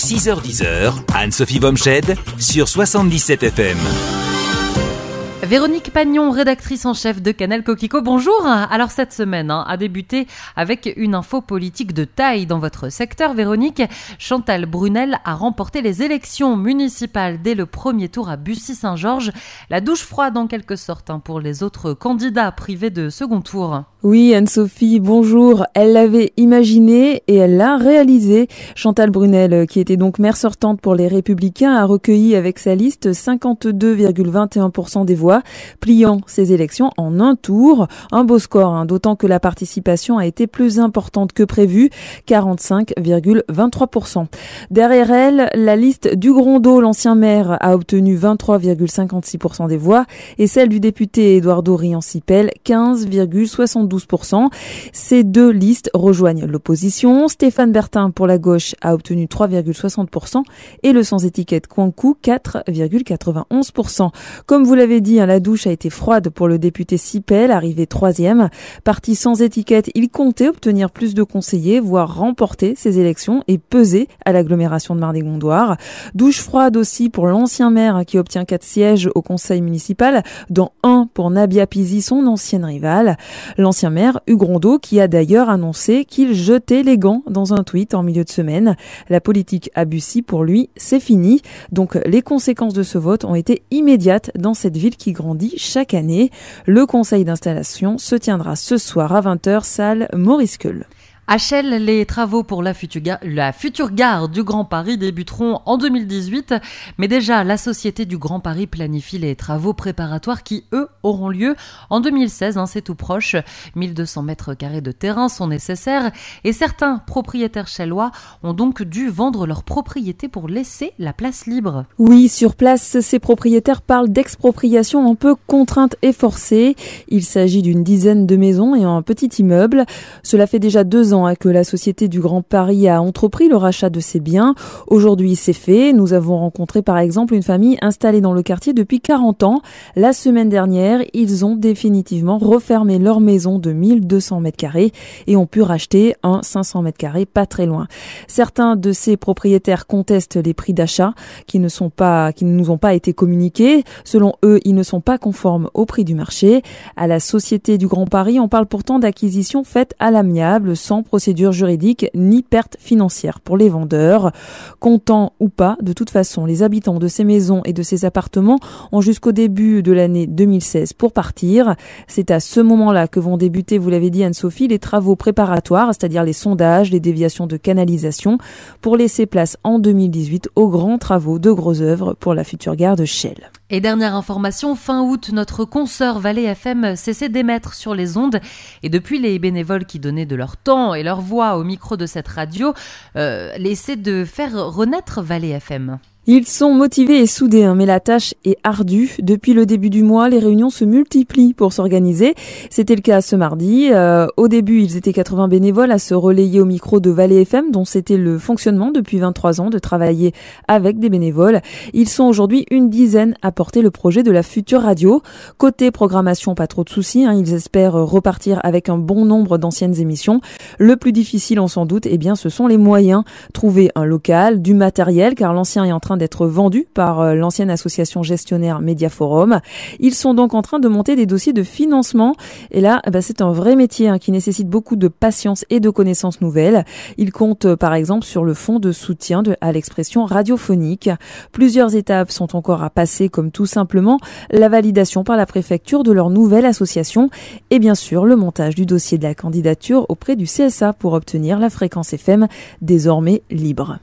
6h10h, Anne-Sophie Vomshed sur 77FM. Véronique Pagnon, rédactrice en chef de Canal Coquico, bonjour. Alors cette semaine hein, a débuté avec une info politique de taille dans votre secteur. Véronique, Chantal Brunel a remporté les élections municipales dès le premier tour à Bussy-Saint-Georges. La douche froide en quelque sorte hein, pour les autres candidats privés de second tour. Oui, Anne-Sophie, bonjour. Elle l'avait imaginé et elle l'a réalisé. Chantal Brunel, euh, qui était donc maire sortante pour les Républicains, a recueilli avec sa liste 52,21% des voix, pliant ses élections en un tour. Un beau score, hein, d'autant que la participation a été plus importante que prévu, 45,23%. Derrière elle, la liste du Grondeau, l'ancien maire, a obtenu 23,56% des voix et celle du député Édouard Dorian-Sipel, 12%. Ces deux listes rejoignent l'opposition. Stéphane Bertin pour la gauche a obtenu 3,60% et le sans étiquette Kwankou 4,91%. Comme vous l'avez dit, hein, la douche a été froide pour le député Sipel, arrivé troisième. Parti sans étiquette, il comptait obtenir plus de conseillers, voire remporter ces élections et peser à l'agglomération de marne Douche froide aussi pour l'ancien maire hein, qui obtient quatre sièges au conseil municipal, dont un pour Nabia Pizzi, son ancienne rivale l'ancien maire qui a d'ailleurs annoncé qu'il jetait les gants dans un tweet en milieu de semaine. La politique à pour lui, c'est fini. Donc les conséquences de ce vote ont été immédiates dans cette ville qui grandit chaque année. Le conseil d'installation se tiendra ce soir à 20h, salle Maurice HL, les travaux pour la future, gare, la future gare du Grand Paris débuteront en 2018, mais déjà la Société du Grand Paris planifie les travaux préparatoires qui, eux, auront lieu en 2016, hein, c'est tout proche. 1200 mètres carrés de terrain sont nécessaires et certains propriétaires chalois ont donc dû vendre leur propriété pour laisser la place libre. Oui, sur place, ces propriétaires parlent d'expropriation un peu contrainte et forcée. Il s'agit d'une dizaine de maisons et un petit immeuble. Cela fait déjà deux ans que la Société du Grand Paris a entrepris le rachat de ses biens. Aujourd'hui, c'est fait. Nous avons rencontré par exemple une famille installée dans le quartier depuis 40 ans. La semaine dernière, ils ont définitivement refermé leur maison de 1200 mètres carrés et ont pu racheter un 500 mètres carrés pas très loin. Certains de ces propriétaires contestent les prix d'achat qui ne sont pas, qui ne nous ont pas été communiqués. Selon eux, ils ne sont pas conformes au prix du marché. À la Société du Grand Paris, on parle pourtant d'acquisition faite à l'amiable sans procédure juridique ni perte financière pour les vendeurs. Contents ou pas, de toute façon, les habitants de ces maisons et de ces appartements ont jusqu'au début de l'année 2016 pour partir. C'est à ce moment-là que vont débuter, vous l'avez dit Anne-Sophie, les travaux préparatoires, c'est-à-dire les sondages, les déviations de canalisation, pour laisser place en 2018 aux grands travaux de gros œuvres pour la future gare de Shell. Et dernière information, fin août, notre consoeur Valais FM cessait d'émettre sur les ondes. Et depuis, les bénévoles qui donnaient de leur temps et leur voix au micro de cette radio euh, laissaient de faire renaître Valais FM. Ils sont motivés et soudés, hein, mais la tâche est ardue. Depuis le début du mois, les réunions se multiplient pour s'organiser. C'était le cas ce mardi. Euh, au début, ils étaient 80 bénévoles à se relayer au micro de Valais FM, dont c'était le fonctionnement depuis 23 ans de travailler avec des bénévoles. Ils sont aujourd'hui une dizaine à porter le projet de la future radio. Côté programmation, pas trop de soucis. Hein. ils espèrent repartir avec un bon nombre d'anciennes émissions. Le plus difficile, on s'en doute, eh bien, ce sont les moyens. Trouver un local, du matériel, car l'ancien est en train d'être vendus par euh, l'ancienne association gestionnaire Mediaforum. Ils sont donc en train de monter des dossiers de financement. Et là, eh ben, c'est un vrai métier hein, qui nécessite beaucoup de patience et de connaissances nouvelles. Ils comptent euh, par exemple sur le fonds de soutien à l'expression radiophonique. Plusieurs étapes sont encore à passer comme tout simplement la validation par la préfecture de leur nouvelle association et bien sûr le montage du dossier de la candidature auprès du CSA pour obtenir la fréquence FM désormais libre.